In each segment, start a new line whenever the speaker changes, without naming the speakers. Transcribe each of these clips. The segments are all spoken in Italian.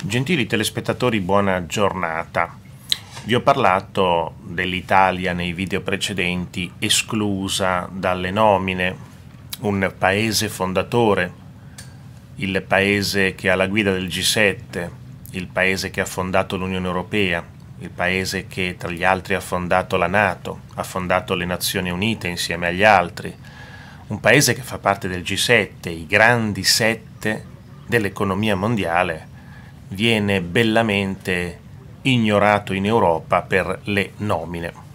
Gentili telespettatori, buona giornata. Vi ho parlato dell'Italia nei video precedenti, esclusa dalle nomine, un paese fondatore, il paese che ha la guida del G7, il paese che ha fondato l'Unione Europea, il paese che tra gli altri ha fondato la Nato, ha fondato le Nazioni Unite insieme agli altri, un paese che fa parte del G7, i grandi sette dell'economia mondiale viene bellamente ignorato in Europa per le nomine.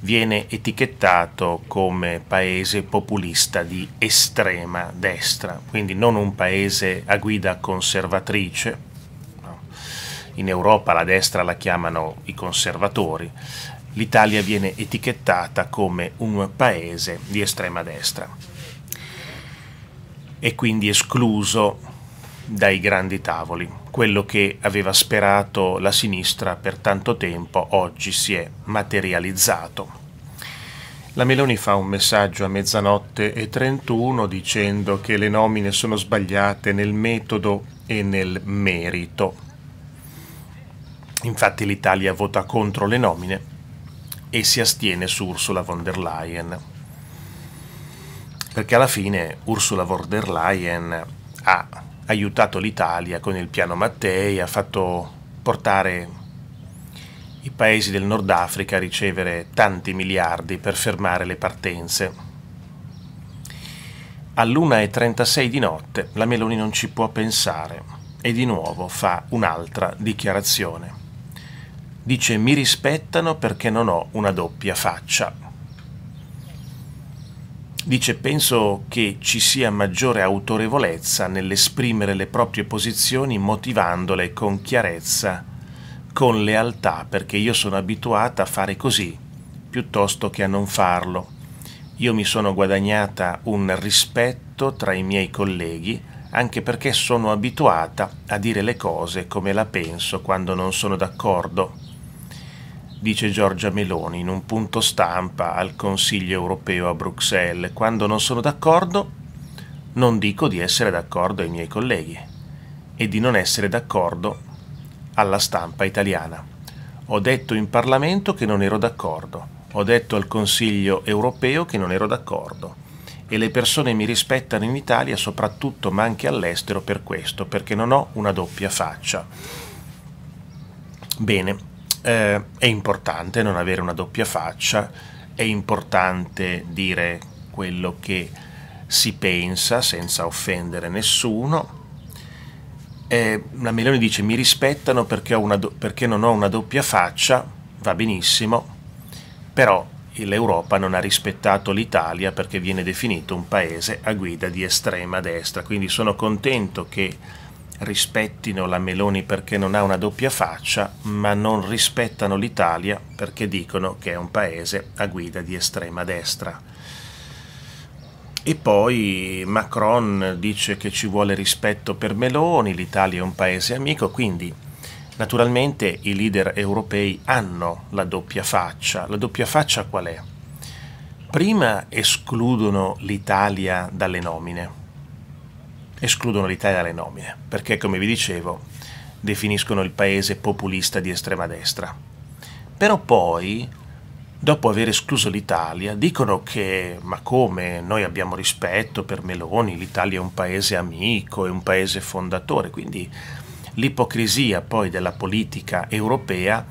Viene etichettato come paese populista di estrema destra, quindi non un paese a guida conservatrice. In Europa la destra la chiamano i conservatori. L'Italia viene etichettata come un paese di estrema destra e quindi escluso dai grandi tavoli. Quello che aveva sperato la sinistra per tanto tempo oggi si è materializzato. La Meloni fa un messaggio a mezzanotte e 31 dicendo che le nomine sono sbagliate nel metodo e nel merito. Infatti l'Italia vota contro le nomine e si astiene su Ursula von der Leyen. Perché alla fine Ursula von der Leyen ha aiutato l'Italia con il piano Mattei, ha fatto portare i paesi del Nord Africa a ricevere tanti miliardi per fermare le partenze. All'1.36 di notte la Meloni non ci può pensare e di nuovo fa un'altra dichiarazione. Dice mi rispettano perché non ho una doppia faccia dice penso che ci sia maggiore autorevolezza nell'esprimere le proprie posizioni motivandole con chiarezza, con lealtà, perché io sono abituata a fare così piuttosto che a non farlo. Io mi sono guadagnata un rispetto tra i miei colleghi anche perché sono abituata a dire le cose come la penso quando non sono d'accordo dice Giorgia Meloni in un punto stampa al Consiglio europeo a Bruxelles. Quando non sono d'accordo, non dico di essere d'accordo ai miei colleghi e di non essere d'accordo alla stampa italiana. Ho detto in Parlamento che non ero d'accordo, ho detto al Consiglio europeo che non ero d'accordo e le persone mi rispettano in Italia soprattutto ma anche all'estero per questo, perché non ho una doppia faccia. Bene, eh, è importante non avere una doppia faccia, è importante dire quello che si pensa senza offendere nessuno. Eh, la Meloni dice mi rispettano perché, perché non ho una doppia faccia, va benissimo, però l'Europa non ha rispettato l'Italia perché viene definito un paese a guida di estrema destra, quindi sono contento che rispettino la Meloni perché non ha una doppia faccia, ma non rispettano l'Italia perché dicono che è un paese a guida di estrema destra. E poi Macron dice che ci vuole rispetto per Meloni, l'Italia è un paese amico, quindi naturalmente i leader europei hanno la doppia faccia. La doppia faccia qual è? Prima escludono l'Italia dalle nomine, escludono l'Italia dalle nomine, perché come vi dicevo definiscono il paese populista di estrema destra. Però poi, dopo aver escluso l'Italia, dicono che, ma come, noi abbiamo rispetto per Meloni, l'Italia è un paese amico, è un paese fondatore, quindi l'ipocrisia poi della politica europea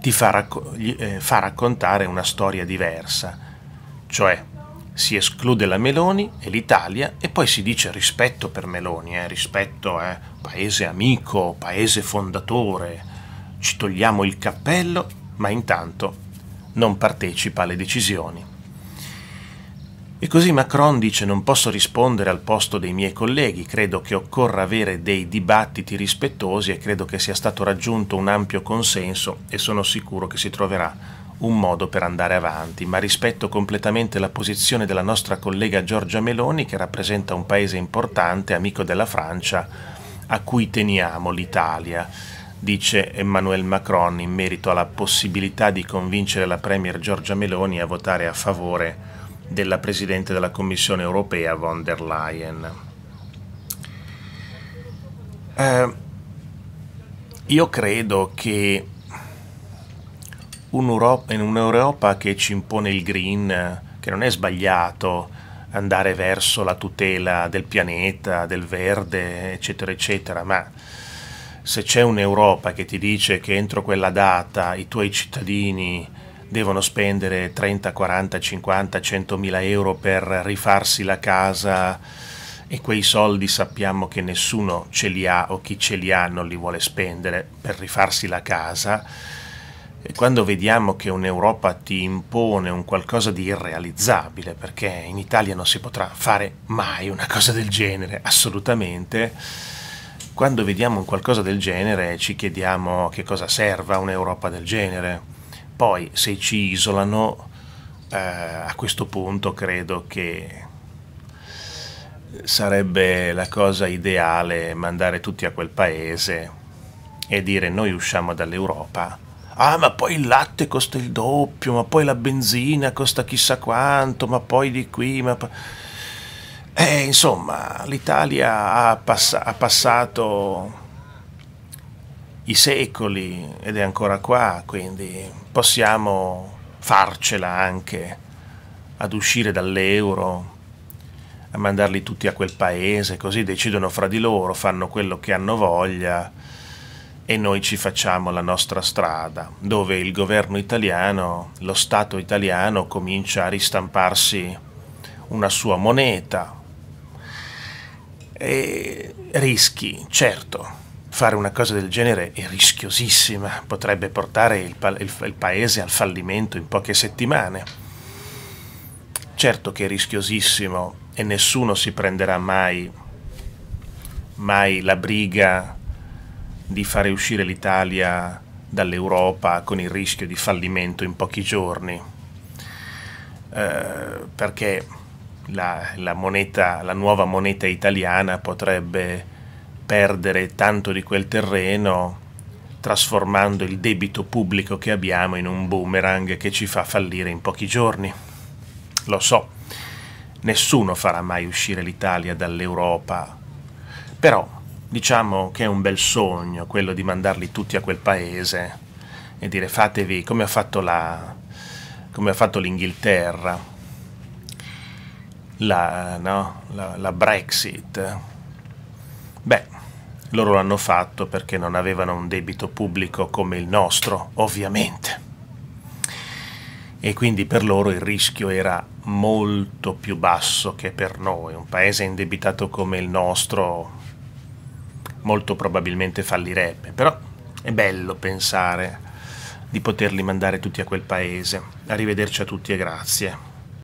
ti fa, racco- eh, fa raccontare una storia diversa, cioè si esclude la Meloni e l'Italia e poi si dice rispetto per Meloni, eh, rispetto eh, paese amico, paese fondatore, ci togliamo il cappello, ma intanto non partecipa alle decisioni. E così Macron dice non posso rispondere al posto dei miei colleghi, credo che occorra avere dei dibattiti rispettosi e credo che sia stato raggiunto un ampio consenso e sono sicuro che si troverà un modo per andare avanti, ma rispetto completamente la posizione della nostra collega Giorgia Meloni, che rappresenta un paese importante, amico della Francia, a cui teniamo l'Italia dice Emmanuel Macron in merito alla possibilità di convincere la Premier Giorgia Meloni a votare a favore della Presidente della Commissione europea von der Leyen. Eh, io credo che in un'Europa che ci impone il green, che non è sbagliato andare verso la tutela del pianeta, del verde, eccetera, eccetera, ma se c'è un'Europa che ti dice che entro quella data i tuoi cittadini devono spendere 30, 40, 50, 100 mila euro per rifarsi la casa e quei soldi sappiamo che nessuno ce li ha o chi ce li ha non li vuole spendere per rifarsi la casa, quando vediamo che un'Europa ti impone un qualcosa di irrealizzabile, perché in Italia non si potrà fare mai una cosa del genere, assolutamente, quando vediamo un qualcosa del genere ci chiediamo che cosa serva un'Europa del genere. Poi se ci isolano, eh, a questo punto credo che sarebbe la cosa ideale mandare tutti a quel paese e dire noi usciamo dall'Europa ah ma poi il latte costa il doppio, ma poi la benzina costa chissà quanto, ma poi di qui, ma... Eh, insomma, l'Italia ha, pass ha passato i secoli ed è ancora qua, quindi possiamo farcela anche ad uscire dall'euro, a mandarli tutti a quel paese, così decidono fra di loro, fanno quello che hanno voglia e noi ci facciamo la nostra strada, dove il governo italiano, lo Stato italiano comincia a ristamparsi una sua moneta. E rischi, certo, fare una cosa del genere è rischiosissima, potrebbe portare il, pa il, il paese al fallimento in poche settimane. Certo che è rischiosissimo e nessuno si prenderà mai, mai la briga di fare uscire l'Italia dall'Europa con il rischio di fallimento in pochi giorni, eh, perché la, la, moneta, la nuova moneta italiana potrebbe perdere tanto di quel terreno trasformando il debito pubblico che abbiamo in un boomerang che ci fa fallire in pochi giorni. Lo so, nessuno farà mai uscire l'Italia dall'Europa, però diciamo che è un bel sogno quello di mandarli tutti a quel paese e dire fatevi come ha fatto, la, come ha fatto l'Inghilterra, la, no? la, la Brexit. Beh, loro l'hanno fatto perché non avevano un debito pubblico come il nostro, ovviamente. E quindi per loro il rischio era molto più basso che per noi. Un paese indebitato come il nostro molto probabilmente fallirebbe, però è bello pensare di poterli mandare tutti a quel paese. Arrivederci a tutti e grazie.